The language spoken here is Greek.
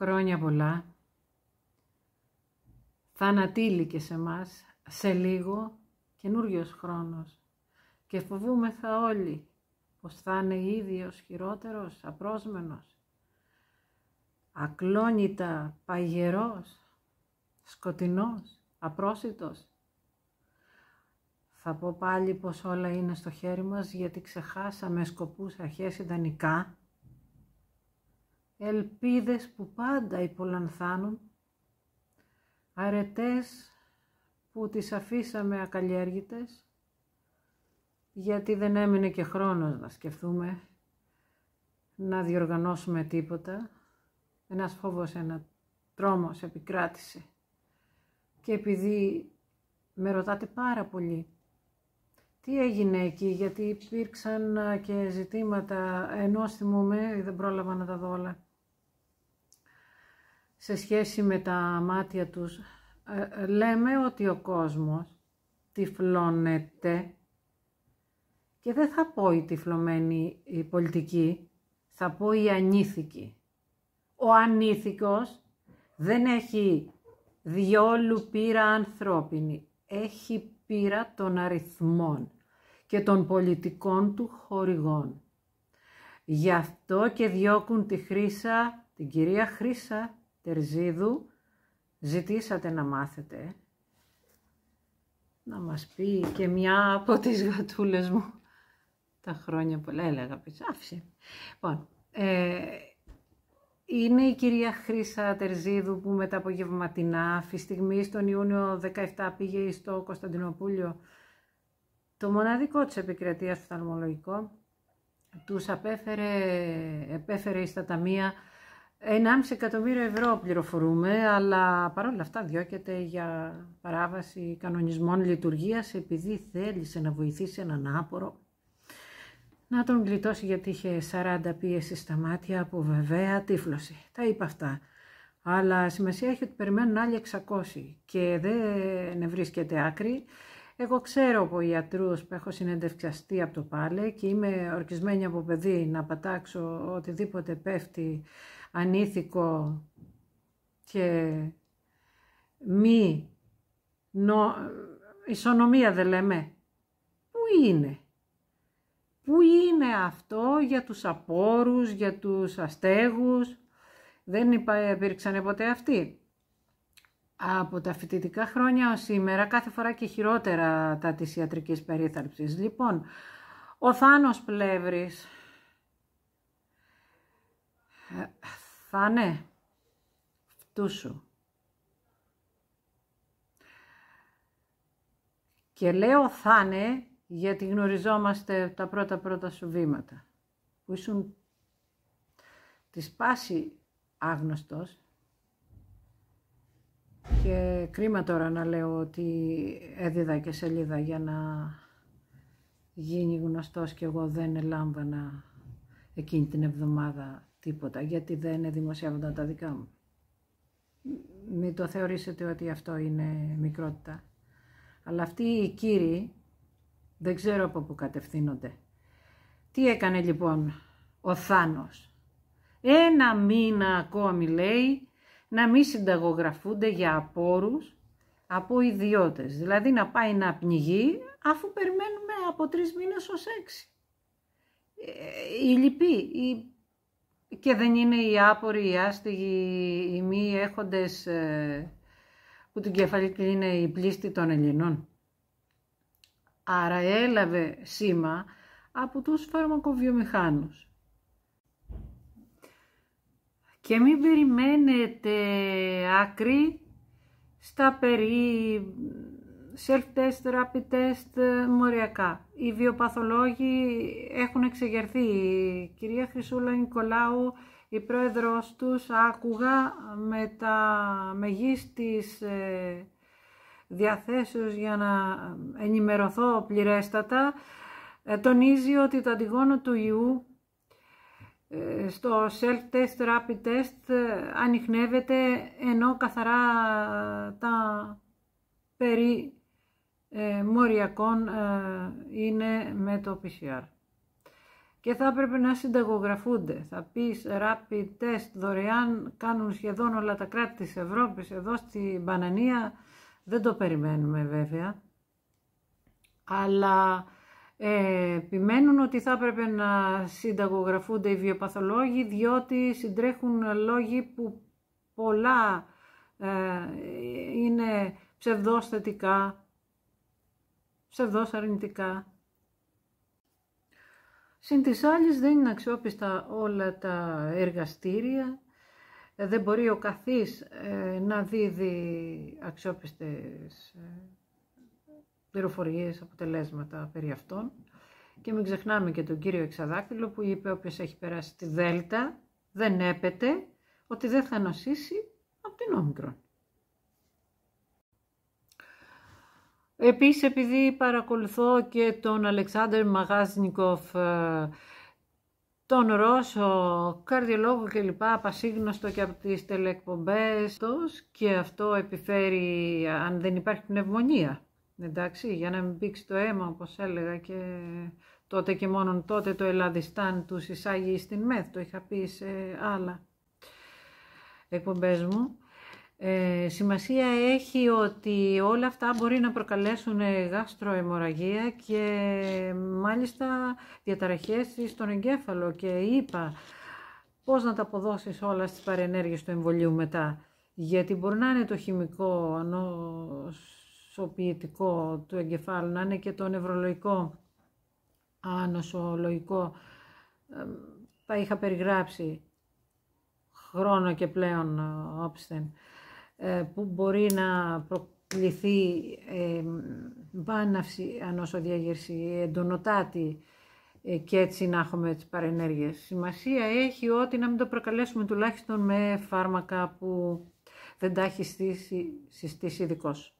χρόνια πολλά. Θα ανατείλει και σε μας σε λίγο καινούριος χρόνος και φοβούμεθα όλοι πως θα είναι ίδιος χειρότερος, απρόσμενος, ακλόνητα, παγερός, σκοτεινός, απρόσιτος. Θα πω πάλι πως όλα είναι στο χέρι μας γιατί ξεχάσαμε σκοπούς αρχές ιδανικά ελπίδες που πάντα υπολανθάνουν, αρετές που τις αφήσαμε ακαλλιέργητες, γιατί δεν έμεινε και χρόνος να σκεφτούμε, να διοργανώσουμε τίποτα. Ένας φόβος, ένα τρόμος επικράτησε. Και επειδή με ρωτάτε πάρα πολύ τι έγινε εκεί, γιατί υπήρξαν και ζητήματα, ενώ θυμούμαι, δεν πρόλαβα να τα δω όλα, σε σχέση με τα μάτια τους, ε, ε, λέμε ότι ο κόσμος τυφλώνεται και δεν θα πω η τυφλωμένη η πολιτική, θα πω η ανήθικη. Ο ανήθικος δεν έχει διόλου πείρα ανθρώπινη, έχει πείρα των αριθμών και των πολιτικών του χορηγών. Γι' αυτό και διώκουν τη Χρύσα, την κυρία Χρύσα, Τερζίδου ζητήσατε να μάθετε να μας πει και μια από τις γατούλες μου τα χρόνια πολλά έλεγα πίσω. άφησε. Λοιπόν, ε, είναι η κυρία Χρύσα Τερζίδου που μετά από γευματινά αυτή στιγμή στον Ιούνιο 17 πήγε στο Κωνσταντινοπούλιο το μοναδικό της επικρατείας του τους απέφερε, επέφερε στα ταμεία 1,5 εκατομμύριο ευρώ πληροφορούμε, αλλά παρόλα αυτά διώκεται για παράβαση κανονισμών λειτουργίας επειδή θέλησε να βοηθήσει έναν άπορο να τον γλιτώσει γιατί είχε 40 πίεση στα μάτια από βεβαία τύφλωση. Τα είπα αυτά. Αλλά σημασία έχει ότι περιμένουν άλλοι 600 και δεν βρίσκεται άκρη. Εγώ ξέρω από ιατρούς που έχω συνεντευξιαστεί από το πάλε και είμαι ορκισμένη από παιδί να πατάξω οτιδήποτε πέφτει ανήθικο και μη ισονομία δεν λέμε. Πού είναι. Πού είναι αυτό για τους απόρους, για τους αστέγους. Δεν υπήρξαν ποτέ αυτοί από τα φοιτητικά χρόνια ως σήμερα, κάθε φορά και χειρότερα τα της ιατρικής περίθαλψης. Λοιπόν, ο Θάνος Πλεύρης, Θάνε, ναι. σου. Και λέω Θάνε ναι, γιατί γνωριζόμαστε τα πρώτα πρώτα σου βήματα, που ήσουν της πάση άγνωστος και κρίμα τώρα να λέω ότι έδιδα και σελίδα για να γίνει γνωστός και εγώ δεν ελάμβανα εκείνη την εβδομάδα τίποτα γιατί δεν δημοσιεύονταν τα δικά μου. Μην το θεωρήσετε ότι αυτό είναι μικρότητα. Αλλά αυτοί οι κύριοι δεν ξέρω από πού κατευθύνονται. Τι έκανε λοιπόν ο Θάνος. Ένα μήνα ακόμη λέει να μην συνταγογραφούνται για απόρους από ιδιώτες. Δηλαδή να πάει να πνιγεί αφού περιμένουμε από τρεις μήνες ως έξι. Ε, η λυπή η... και δεν είναι οι άποροι, οι άστιγοι, οι μη έχοντες ε, που την κεφαλή είναι η πλήστη των Ελληνών. Άρα έλαβε σήμα από τους φαρμακοβιομηχάνους και μην περιμένετε άκρη στα περί self-test, rapid test, μοριακά. Οι βιοπαθολόγοι έχουν εξεγερθεί. Η κυρία Χρυσούλα Νικολάου, η πρόεδρος τους, άκουγα με τα μεγίστης ε, διαθέσεως για να ενημερωθώ πληρέστατα, ε, τονίζει ότι το αντιγόνο του ιού στο self-test, rapid test ανοιχνεύεται ενώ καθαρά τα περί ε, μοριακών ε, είναι με το PCR. Και θα έπρεπε να συνταγογραφούνται. Θα πεις rapid test δωρεάν, κάνουν σχεδόν όλα τα κράτη της Ευρώπης, εδώ στη Μπανανία δεν το περιμένουμε βέβαια. Αλλά ε, επιμένουν ότι θα έπρεπε να συνταγογραφούνται οι βιοπαθολόγοι διότι συντρέχουν λόγοι που πολλά ε, είναι ψευδώς θετικά, ψευδώς αρνητικά. Συν δεν είναι αξιόπιστα όλα τα εργαστήρια, δεν μπορεί ο καθής ε, να δίδει αξιόπιστες ε, πληροφορίες, αποτελέσματα περί αυτών. Και μην ξεχνάμε και τον κύριο Εξαδάκηλο που είπε όποιος έχει περάσει τη Δέλτα δεν έπεται ότι δεν θα νοσήσει από την Όμικρον. Επίσης επειδή παρακολουθώ και τον Αλεξάνδρ Μαγάζνικοφ, ε, τον Ρώσο, καρδιολόγο λοιπά, απασύγνωστο και από τις τελεκπομπές και αυτό επιφέρει αν δεν υπάρχει πνευμονία εντάξει, για να μην πήξει το αίμα όπως έλεγα και τότε και μόνον τότε το Ελλαδιστάν τους εισάγει στην ΜΕΘ, το είχα πει σε άλλα εκπομπές μου. Ε, σημασία έχει ότι όλα αυτά μπορεί να προκαλέσουν ε, γαστροαιμορραγία και μάλιστα διαταραχές στον εγκέφαλο και είπα πώς να τα αποδώσεις όλα στις παρενέργειες του εμβολίου μετά. Γιατί μπορεί να είναι το χημικό ανώς ποιητικό του εγκεφάλου, να είναι και το νευρολογικό, άνοσολογικό. Τα είχα περιγράψει χρόνο και πλέον όψθεν, ε, που μπορεί να προκληθεί ε, βάναυση, ανοσοδιαγερση, εντονοτάτη, και έτσι να έχουμε τις παρενέργειες. Σημασία έχει ότι να μην το προκαλέσουμε τουλάχιστον με φάρμακα που δεν τα έχει συστήσει